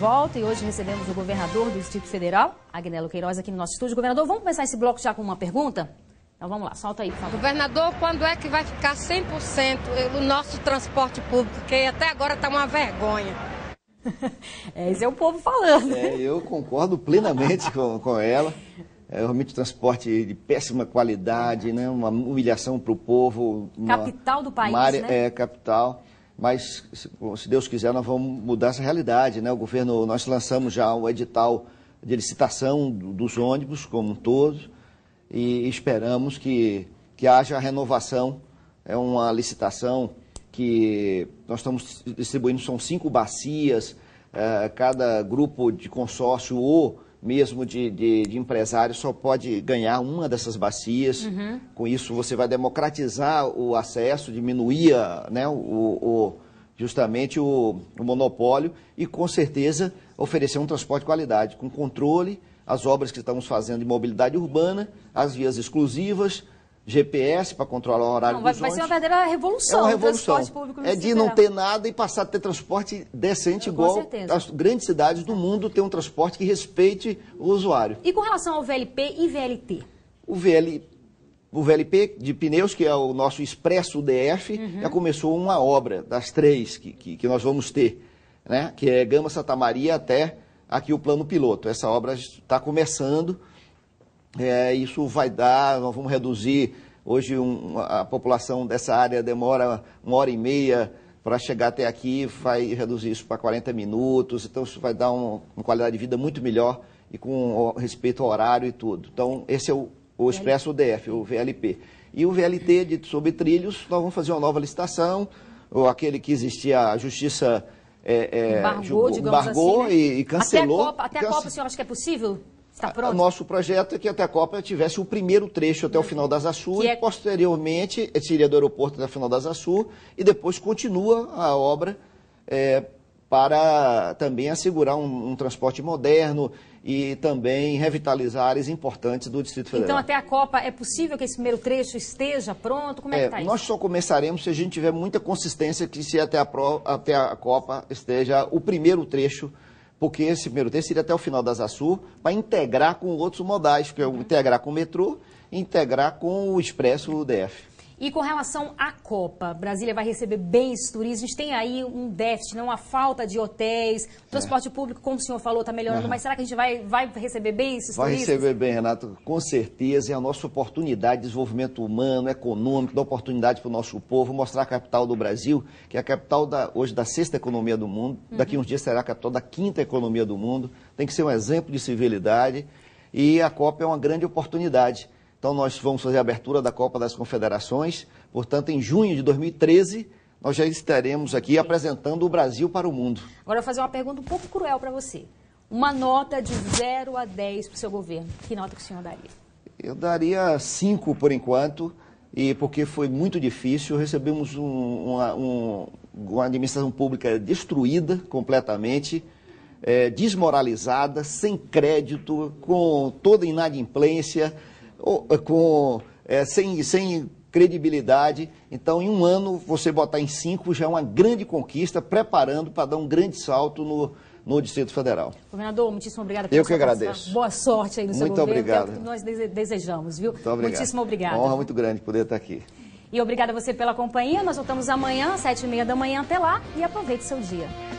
volta e hoje recebemos o governador do Distrito Federal, Agnello Queiroz, aqui no nosso estúdio. Governador, vamos começar esse bloco já com uma pergunta? Então vamos lá, solta aí, por favor. Governador, quando é que vai ficar 100% o nosso transporte público? Que até agora está uma vergonha. é, esse é o povo falando. É, eu concordo plenamente com, com ela. É, realmente transporte de péssima qualidade, né? uma humilhação para o povo. Capital do país, área, né? É, capital mas se Deus quiser nós vamos mudar essa realidade, né? O governo, nós lançamos já o edital de licitação dos ônibus como um todo e esperamos que, que haja a renovação, é uma licitação que nós estamos distribuindo, são cinco bacias, é, cada grupo de consórcio ou mesmo de, de, de empresário só pode ganhar uma dessas bacias. Uhum. Com isso, você vai democratizar o acesso, diminuir né, o, o, justamente o, o monopólio e, com certeza, oferecer um transporte de qualidade, com controle, as obras que estamos fazendo de mobilidade urbana, as vias exclusivas, GPS para controlar o horário não, vai, dos vai ônibus. Vai ser uma verdadeira revolução. É uma revolução. É de não ter nada e passar a ter transporte decente, Eu, igual as grandes cidades do mundo ter um transporte que respeite o usuário. E com relação ao VLP e VLT? O VLP o VLP de pneus, que é o nosso Expresso DF, uhum. já começou uma obra das três que, que, que, nós vamos ter, né? que é Gama Santa Maria até aqui o plano piloto. Essa obra está começando, é, isso vai dar, nós vamos reduzir. Hoje um, a população dessa área demora uma hora e meia para chegar até aqui, vai reduzir isso para 40 minutos, então isso vai dar um, uma qualidade de vida muito melhor e com respeito ao horário e tudo. Então, esse é o, o Expresso UDF, o VLP. E o VLT de, sobre trilhos, nós vamos fazer uma nova licitação, ou aquele que existia a Justiça é, é, embargou, embargou assim, né? e, e, cancelou. Até a Copa, até a Copa o senhor acha que é possível? Tá o nosso projeto é que até a Copa tivesse o primeiro trecho até o final das Açu e é- posteriormente eh, seria do aeroporto até o final das Açu e depois continua a obra é, para também assegurar um, um, transporte moderno e também revitalizar áreas importantes do Distrito Federal. Então, até a Copa, é possível que esse primeiro trecho esteja pronto? Como é, é que está isso? Nós só começaremos se a gente tiver muita consistência que se até a, pro, até a Copa esteja o primeiro trecho pronto porque esse primeiro trecho seria até o final das Açu, para integrar com outros modais, que é integrar com o metrô, integrar com o Expresso o DF. E com relação à Copa, Brasília vai receber bens turísticos, tem aí um déficit, não né, uma falta de hotéis, transporte é. público, como o senhor falou, está melhorando, uhum. mas será que a gente vai, vai receber bem esses Vai turistas? receber bem, Renato, com certeza, é a nossa oportunidade de desenvolvimento humano, econômico, da oportunidade para o nosso povo, mostrar a capital do Brasil, que é a capital da, hoje da sexta economia do mundo, uhum. daqui uns dias será a capital da quinta economia do mundo, tem que ser um exemplo de civilidade, e a Copa é uma grande oportunidade então, nós vamos fazer a abertura da Copa das Confederações. Portanto, em junho de 2013, nós já estaremos aqui apresentando o Brasil para o mundo. Agora, eu vou fazer uma pergunta um pouco cruel para você. Uma nota de 0 a 10 para o seu governo. Que nota que o senhor daria? Eu daria 5 por enquanto, e porque foi muito difícil. Recebemos um, uma, um, uma administração pública destruída completamente. É, desmoralizada, sem crédito, com toda inadimplência, é, com, é, sem, sem credibilidade. Então, em um ano, você botar em cinco já é uma grande conquista, preparando para dar um grande salto no, no Distrito Federal. Governador, muitíssimo obrigada pela Eu que agradeço. Boa sorte aí no muito seu governo. Muito obrigado. É o que nós desejamos, viu? Muito obrigado. Muitíssimo Uma honra muito grande poder estar aqui. E obrigada a você pela companhia. Nós voltamos amanhã, às sete e meia da manhã. Até lá e aproveite seu dia.